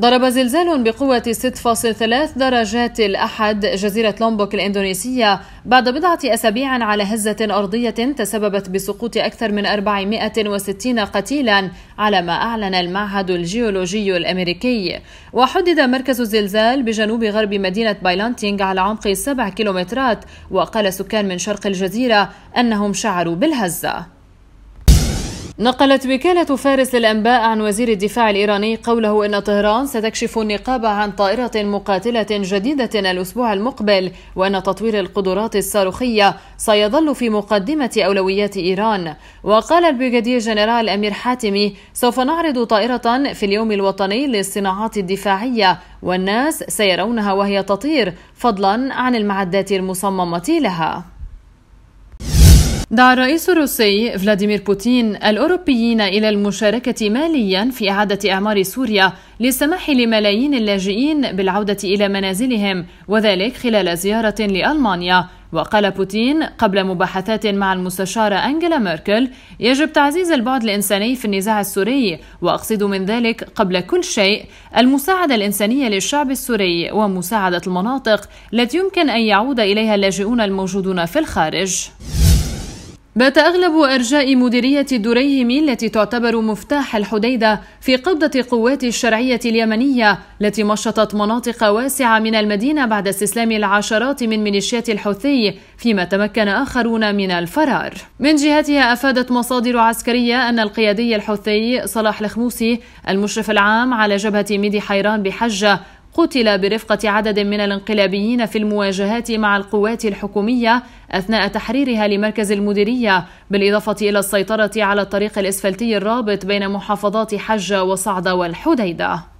ضرب زلزال بقوة 6.3 درجات الأحد جزيرة لومبوك الإندونيسية بعد بضعة أسابيع على هزة أرضية تسببت بسقوط أكثر من 460 قتيلا على ما أعلن المعهد الجيولوجي الأمريكي وحدد مركز الزلزال بجنوب غرب مدينة بايلانتينغ على عمق 7 كيلومترات وقال سكان من شرق الجزيرة أنهم شعروا بالهزة نقلت وكالة فارس للأنباء عن وزير الدفاع الإيراني قوله إن طهران ستكشف النقاب عن طائرة مقاتلة جديدة الأسبوع المقبل وأن تطوير القدرات الصاروخية سيظل في مقدمة أولويات إيران وقال البريغادير جنرال أمير حاتمي سوف نعرض طائرة في اليوم الوطني للصناعات الدفاعية والناس سيرونها وهي تطير فضلا عن المعدات المصممة لها دعا الرئيس الروسي فلاديمير بوتين الأوروبيين إلى المشاركة ماليا في إعادة إعمار سوريا للسماح لملايين اللاجئين بالعودة إلى منازلهم وذلك خلال زيارة لألمانيا وقال بوتين قبل مباحثات مع المستشارة أنجلا ميركل يجب تعزيز البعد الإنساني في النزاع السوري وأقصد من ذلك قبل كل شيء المساعدة الإنسانية للشعب السوري ومساعدة المناطق التي يمكن أن يعود إليها اللاجئون الموجودون في الخارج بات أغلب أرجاء مديرية الدريهم التي تعتبر مفتاح الحديدة في قبضة قوات الشرعية اليمنية التي مشطت مناطق واسعة من المدينة بعد استسلام العشرات من ميليشيات الحوثي فيما تمكن آخرون من الفرار من جهتها أفادت مصادر عسكرية أن القيادي الحوثي صلاح الخموسي المشرف العام على جبهة ميدي حيران بحجة قتل برفقة عدد من الانقلابيين في المواجهات مع القوات الحكومية أثناء تحريرها لمركز المديرية بالإضافة إلى السيطرة على الطريق الإسفلتي الرابط بين محافظات حجة وصعدة والحديدة